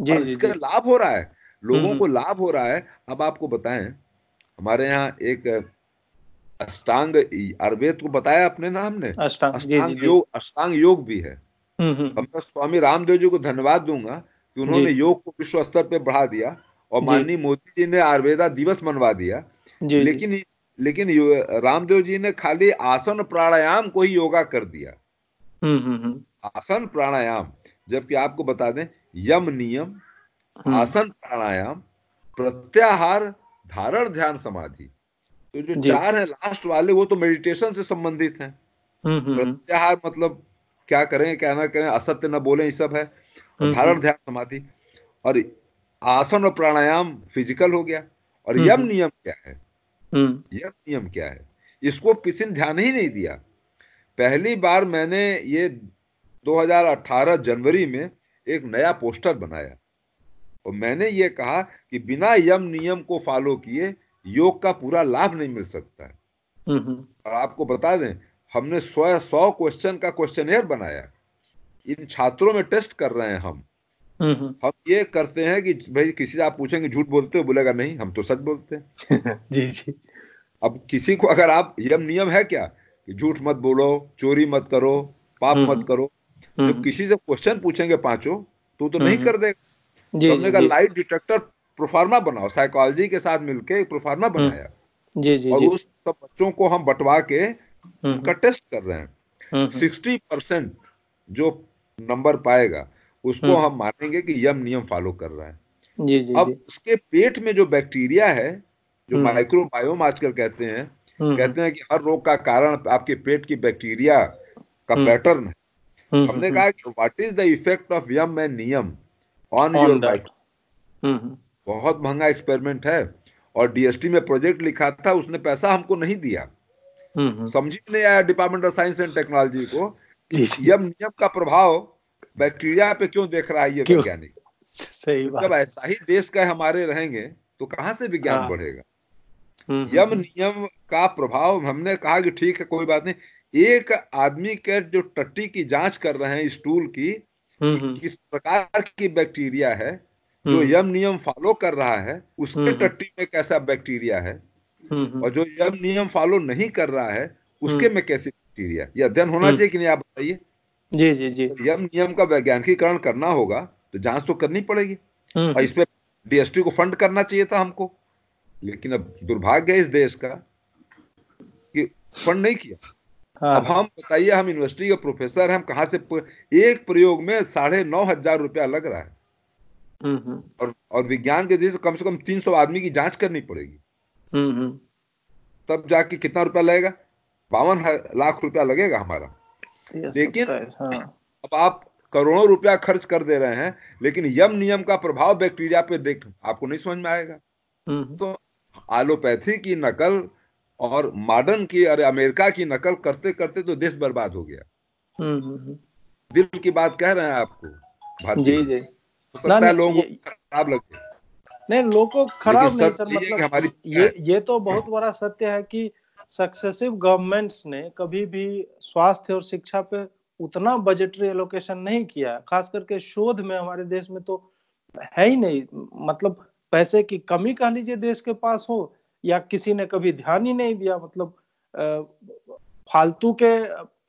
जी, जी, इसका लाभ हो रहा है लोगों हम्म। को लाभ हो रहा है अब आपको बताएं हमारे यहाँ एक अष्टांग आयुर्वेद को बताया अपने नाम ने अष्टांग, अष्टांग योग अष्टांग योग भी है हम्म, हम्म। मैं स्वामी रामदेव जी को धन्यवाद दूंगा कि उन्होंने योग को विश्व स्तर पर बढ़ा दिया और माननीय मोदी जी ने आयुर्वेदा दिवस मनवा दिया लेकिन लेकिन रामदेव जी ने खाली आसन प्राणायाम को ही योगा कर दिया हम्म, हम्म, हम्म। आसन प्राणायाम जबकि आपको बता दें यम नियम आसन प्राणायाम प्रत्याहार धारण ध्यान समाधि तो जो चार है लास्ट वाले वो तो मेडिटेशन से संबंधित है प्रत्याहार मतलब क्या करें क्या ना करें असत्य ना बोले ये सब है धारण ध्यान समाधि और आसन और प्राणायाम फिजिकल हो गया और यम नियम क्या है हम्म। यह नियम क्या है इसको किसी ने ध्यान ही नहीं दिया पहली बार मैंने ये 2018 जनवरी में एक नया पोस्टर बनाया और मैंने ये कहा कि बिना यम नियम को फॉलो किए योग का पूरा लाभ नहीं मिल सकता है हम्म, हम्म। और आपको बता दें हमने सौ सौ क्वेश्चन का क्वेश्चन बनाया इन छात्रों में टेस्ट कर रहे हैं हम हम्म, हम्म। हम ये करते हैं कि भाई किसी से आप पूछेंगे झूठ बोलते हो बोलेगा नहीं हम तो सच बोलते हैं जी जी अब किसी को अगर आप यम नियम है क्या कि झूठ मत बोलो चोरी मत करो पाप हम्म, मत करो जब किसी से क्वेश्चन पूछेंगे पांचों तो तो नहीं कर देगा जी, तो लाइट डिटेक्टर प्रोफार्मा बनाओ साइकोलॉजी के साथ मिलके एक प्रोफार्मा बनाया जी जी और उस सब बच्चों को हम बंटवा के उनका टेस्ट कर रहे हैं सिक्सटी परसेंट जो नंबर पाएगा उसको हम्म। हम मानेंगे कि यम नियम फॉलो कर रहा है जी, जी, अब जी. उसके पेट में जो बैक्टीरिया है जो माइक्रोबायोम आजकल कहते हैं हम्म। कहते हैं कि हर रोग का कारण आपके पेट की बैक्टीरिया का हम्म। पैटर्न है हमने कहा कि what is the effect of यम एंड नियम ऑन योर डाइट बहुत महंगा एक्सपेरिमेंट है और डीएसटी में प्रोजेक्ट लिखा था उसने पैसा हमको नहीं दिया समझ नहीं आया department of science and technology को यम नियम का प्रभाव बैक्टीरिया पे क्यों देख रहा है ये वैज्ञानिक सही बात जब ऐसा ही देश का हमारे रहेंगे तो कहां से विज्ञान हाँ। बढ़ेगा हम्म, हम्म, यम हम्म। नियम का प्रभाव हमने कहा कि ठीक है कोई बात नहीं एक आदमी के जो टट्टी की जांच कर रहे हैं स्टूल की किस प्रकार की बैक्टीरिया है जो यम नियम फॉलो कर रहा है उसके टट्टी में कैसा बैक्टीरिया है और जो यम नियम फॉलो नहीं कर रहा है उसके में कैसी बैक्टीरिया ये अध्ययन होना चाहिए कि नहीं आप बताइए जी जी जी तो यम नियम का वैज्ञानिकीकरण करना होगा तो जांच तो करनी पड़ेगी हम्म। और इस पर डीएसटी को फंड करना चाहिए था हमको लेकिन अब दुर्भाग्य है इस देश का कि फंड नहीं किया हाँ। अब हम बताइए हम यूनिवर्सिटी के प्रोफेसर हम कहा से प, एक प्रयोग में साढ़े नौ हजार रुपया लग रहा है हम्म, हम्म। और और विज्ञान के दृष्टि कम से कम तीन सौ आदमी की जांच करनी पड़ेगी तब जाके कितना रुपया लगेगा बावन लाख रुपया लगेगा हमारा लेकिन तो अब आप करोड़ों रुपया खर्च कर दे रहे हैं लेकिन यम नियम का प्रभाव बैक्टीरिया पे देख आपको नहीं समझ में आएगा हम्म। तो एलोपैथी की नकल और मॉडर्न की अरे अमेरिका की नकल करते करते तो देश बर्बाद हो गया हम्म, हम्म, दिल की बात कह रहे हैं आपको जी जी तो लोगों को खराब लगे नहीं लोगों को खराब नहीं सर मतलब ये ये तो बहुत बड़ा सत्य है कि सक्सेसिव गवर्नमेंट्स ने कभी भी स्वास्थ्य और शिक्षा पे उतना बजटरी एलोकेशन नहीं किया खास करके शोध में हमारे देश में तो है ही नहीं मतलब पैसे की कमी कह लीजिए देश के पास हो या किसी ने कभी ध्यान ही नहीं दिया मतलब फालतू के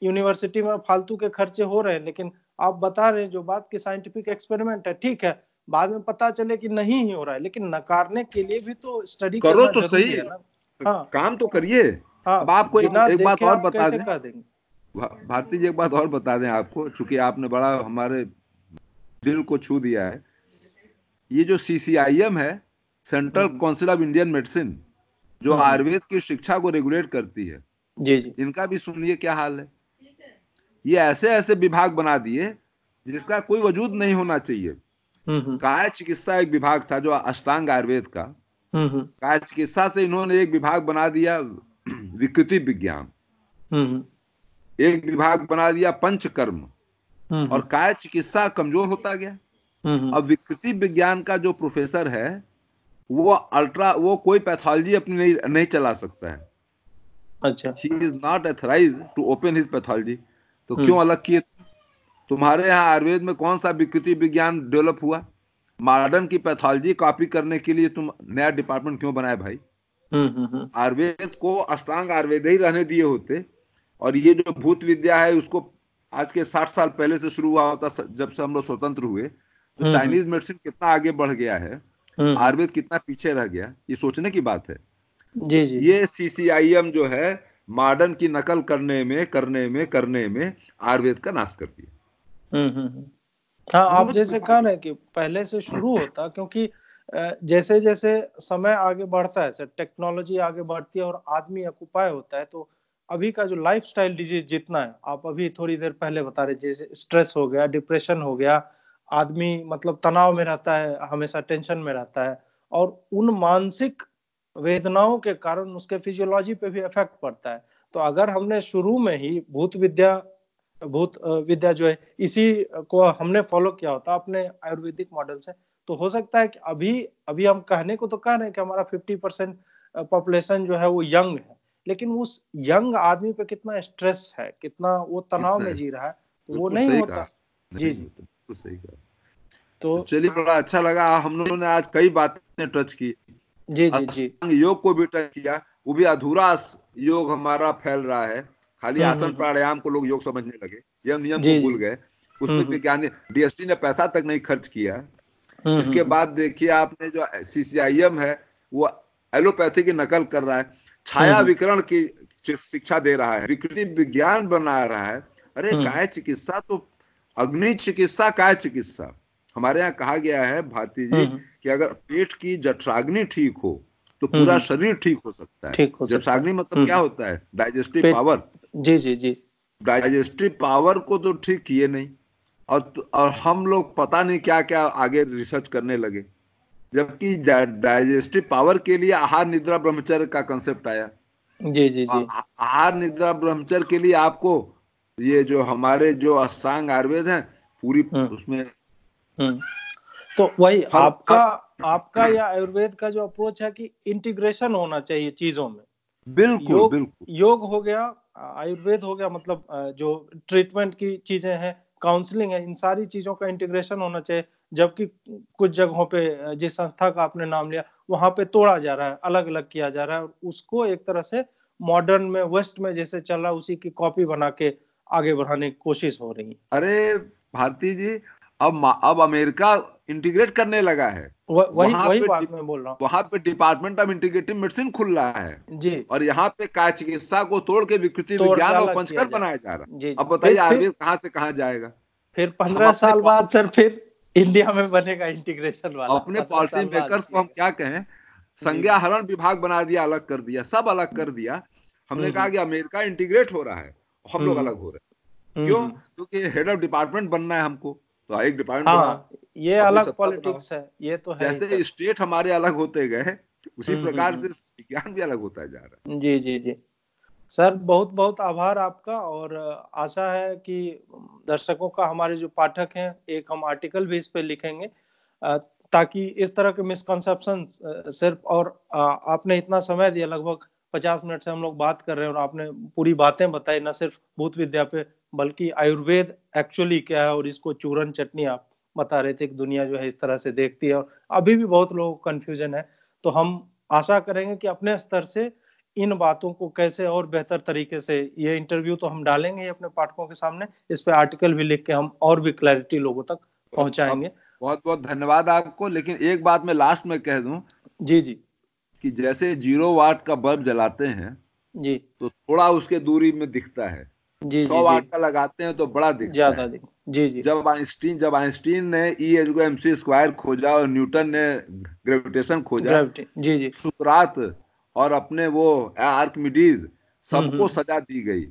यूनिवर्सिटी में फालतू के खर्चे हो रहे हैं लेकिन आप बता रहे हैं जो बात की साइंटिफिक एक्सपेरिमेंट है ठीक है बाद में पता चले कि नहीं ही हो रहा है लेकिन नकारने के लिए भी तो स्टडी करो तो सही है ना तो हाँ, काम तो करिए हाँ, अब आपको एक, एक बात और बता दें भारती जी एक बात और बता दें आपको चूंकि आपने बड़ा हमारे दिल को छू दिया है ये जो सीसीआईएम है central council of Indian medicine जो हाँ, हाँ। आयुर्वेद की शिक्षा को रेगुलेट करती है जी जी इनका भी सुनिए क्या हाल है ये ऐसे ऐसे विभाग बना दिए जिसका कोई वजूद नहीं होना चाहिए हम्म, हम्म। काय चिकित्सा एक विभाग था जो अष्टांग आयुर्वेद का चिकित्सा हम्म, हम्म। से इन्होंने एक विभाग बना दिया विकृति विज्ञान हम्म, एक विभाग बना दिया पंचकर्म और काय चिकित्सा कमजोर होता गया अब विकृति विज्ञान का जो प्रोफेसर है वो अल्ट्रा वो कोई पैथोलॉजी अपनी नहीं, नहीं चला सकता है अच्छा टू ओपन हिज पैथोलॉजी तो क्यों अलग किए तुम्हारे यहाँ आयुर्वेद में कौन सा विकृति विज्ञान डेवलप हुआ मॉडर्न की पैथोलॉजी कॉपी करने के लिए तुम नया डिपार्टमेंट क्यों बनाए भाई हम्म, हम्म, हम्म। आयुर्वेद को अष्टांग आयुर्वेद ही रहने दिए होते और ये जो भूत विद्या है उसको आज के साठ साल पहले से शुरू हुआ होता जब से हम लोग स्वतंत्र हुए तो चाइनीज मेडिसिन कितना आगे बढ़ गया है आयुर्वेद कितना पीछे रह गया ये सोचने की बात है जी जी ये सीसीआईएम जो है मॉडर्न की नकल करने में करने में करने में आयुर्वेद का नाश कर दिया हाँ आप जैसे कहा ना कि पहले से शुरू होता क्योंकि जैसे जैसे समय आगे बढ़ता है सर टेक्नोलॉजी आगे बढ़ती है और आदमी अकुपाय होता है तो अभी का जो लाइफ स्टाइल डिजीज जितना है आप अभी थोड़ी देर पहले बता रहे जैसे स्ट्रेस हो गया डिप्रेशन हो गया आदमी मतलब तनाव में रहता है हमेशा टेंशन में रहता है और उन मानसिक वेदनाओं के कारण उसके फिजियोलॉजी पे भी इफेक्ट पड़ता है तो अगर हमने शुरू में ही भूत विद्या भूत विद्या जो है इसी को हमने फॉलो किया होता अपने आयुर्वेदिक मॉडल से तो हो सकता है कि अभी अभी हम कहने को तो कह रहे हैं कि हमारा 50 परसेंट पॉपुलेशन जो है वो यंग है लेकिन उस यंग आदमी पे कितना स्ट्रेस है कितना वो तनाव में जी रहा है तो वो नहीं होता जी जी सही कहा तो, तो चलिए बड़ा अच्छा लगा हम लोगों ने आज कई बातें टच की जी जी जी योग को भी टच किया वो भी अधूरा योग हमारा फैल रहा है खाली हम्म, आसन हम्म, हम्म। प्राणायाम को लोग योग समझने लगे यह नियम को भूल गए उसमें विज्ञान डीएसटी ने पैसा तक नहीं खर्च किया इसके बाद देखिए आपने जो सीसीआईएम है वो एलोपैथी की नकल कर रहा है छाया विकरण की शिक्षा दे रहा है विकृति विज्ञान बना रहा है अरे काय चिकित्सा तो अग्नि चिकित्सा काय चिकित्सा हमारे यहाँ कहा गया है भारती जी कि अगर पेट की जठराग्नि ठीक हो तो पूरा शरीर ठीक हो सकता है जठराग्नि मतलब क्या होता है डाइजेस्टिव पावर जी जी जी डाइजेस्टिव पावर को तो ठीक किए नहीं और तो, और हम लोग पता नहीं क्या क्या आगे रिसर्च करने लगे जबकि डाइजेस्टिव पावर के लिए आहार निद्रा ब्रह्मचर्य का कंसेप्ट आया जी जी जी आहार निद्रा ब्रह्मचर्य के लिए आपको ये जो हमारे जो अष्टांग आयुर्वेद है पूरी हम्म। उसमें हम्म। तो वही हाँ, आपका आपका या आयुर्वेद का जो अप्रोच है कि इंटीग्रेशन होना चाहिए चीजों में बिल्कुल योग, बिल्कुल योग हो गया आयुर्वेद हो गया मतलब जो ट्रीटमेंट की चीजें हैं काउंसलिंग है इन सारी चीजों का इंटीग्रेशन होना चाहिए जबकि कुछ जगहों पे जिस संस्था का आपने नाम लिया वहां पे तोड़ा जा रहा है अलग अलग किया जा रहा है और उसको एक तरह से मॉडर्न में वेस्ट में जैसे चल रहा है उसी की कॉपी बना के आगे बढ़ाने की कोशिश हो रही है अरे भारती जी अब अब अमेरिका इंटीग्रेट करने लगा है वह, वही वही बात मैं बोल रहा हूँ वहां पे डिपार्टमेंट ऑफ इंटीग्रेटिव मेडिसिन खुल रहा है जी और यहाँ पे काय चिकित्सा को तोड़ के विकृति विज्ञान और पंचकर बनाया जा रहा है अब बताइए आर्मी कहाँ से कहाँ जाएगा फिर पंद्रह साल बाद सर फिर इंडिया में बनेगा इंटीग्रेशन वाला अपने पॉलिसी मेकर्स को हम क्या कहें संज्ञा हरण विभाग बना दिया अलग कर दिया सब अलग कर दिया हमने हम्म, कहा हम्म। कि अमेरिका इंटीग्रेट हो रहा है हम लोग हम्म, अलग हो रहे हैं क्यों क्योंकि हेड ऑफ डिपार्टमेंट बनना है हमको तो एक डिपार्टमेंट हाँ, ये अलग पॉलिटिक्स है ये तो है जैसे स्टेट हमारे अलग होते गए उसी हम्म, प्रकार हम्म, से हम्म। विज्ञान भी अलग होता जा रहा है जी जी जी सर बहुत बहुत आभार आपका और आशा है कि दर्शकों का हमारे जो पाठक हैं एक हम आर्टिकल भी इस पे लिखेंगे ताकि इस तरह के मिसकंसेप्शन सिर्फ और आपने इतना समय दिया लगभग पचास मिनट से हम लोग बात कर रहे हैं और आपने पूरी बातें बताई ना सिर्फ भूत विद्या पे बल्कि आयुर्वेद एक्चुअली क्या है और इसको चूरन चटनी आप बता रहे थे कि दुनिया जो है इस तरह से देखती है और अभी भी बहुत को कंफ्यूजन है तो हम आशा करेंगे कि अपने स्तर से इन बातों को कैसे और बेहतर तरीके से ये इंटरव्यू तो हम डालेंगे अपने पाठकों के सामने इस पर आर्टिकल भी लिख के हम और भी क्लैरिटी लोगों तक पहुंचाएंगे बहुत बहुत धन्यवाद आपको लेकिन एक बात मैं लास्ट में कह दूं जी जी कि जैसे जीरो वाट का बल्ब जलाते हैं जी तो थोड़ा उसके दूरी में दिखता है जी सौ वाट का लगाते हैं तो बड़ा दिखता ज्यादा जी जी जब आइंस्टीन जब आइंस्टीन ने ई e एज को एमसी स्क्वायर खोजा और न्यूटन ने ग्रेविटेशन खोजा जी जी सुकरात और अपने वो आर्कमिडीज हम्म, सबको हम्म। सजा दी गई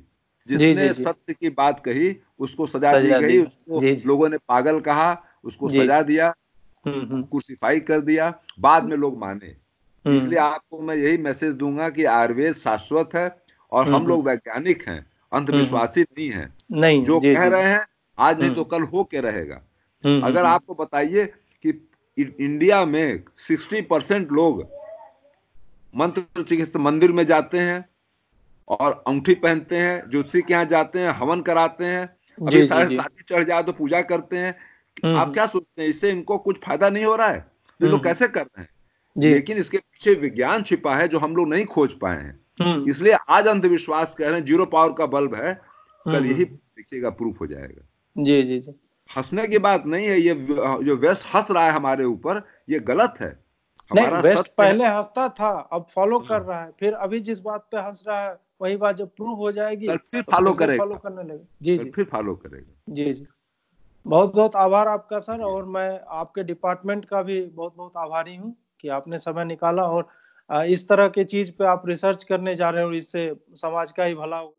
जिसने सत्य की बात कही उसको सजा, सजा दी, दी गई उसको लोगों ने पागल कहा उसको सजा दिया कुर्सिफाई हम्म, कर दिया बाद में लोग माने इसलिए आपको मैं यही मैसेज दूंगा कि आयुर्वेद शाश्वत है और हम लोग वैज्ञानिक हैं अंधविश्वासी नहीं है नहीं जो कह रहे हैं आज नहीं तो हम्म। कल हो के रहेगा अगर आपको बताइए कि इंडिया में 60 परसेंट लोग मंत्र चिकित्सा मंदिर में जाते हैं और अंगूठी पहनते हैं ज्योतिषी के यहाँ जाते हैं हवन कराते हैं अभी सारे शादी चढ़ जाए तो पूजा करते हैं आप क्या सोचते हैं इससे इनको कुछ फायदा नहीं हो रहा है तो लोग कैसे कर रहे हैं लेकिन इसके पीछे विज्ञान छिपा है जो हम लोग नहीं खोज पाए हैं हम्म। इसलिए आज अंधविश्वास कह रहे हैं जीरो पावर का बल्ब है कल हम्म, यही हम्म। देखिएगा प्रूफ हो जाएगा जी जी जी हंसने की बात नहीं है ये जो वेस्ट हंस रहा है हमारे ऊपर ये गलत है नहीं वेस्ट पहले हंसता था अब फॉलो हाँ। कर रहा है फिर अभी जिस बात पे हंस रहा है वही बात जब प्रूफ हो जाएगी फिर तो फॉलो करेगा फॉलो करने लगे जी जी फिर फॉलो करेगा जी जी बहुत बहुत आभार आपका सर और मैं आपके डिपार्टमेंट का भी बहुत बहुत आभारी हूँ कि आपने समय निकाला और इस तरह के चीज पे आप रिसर्च करने जा रहे हो इससे समाज का ही भला हो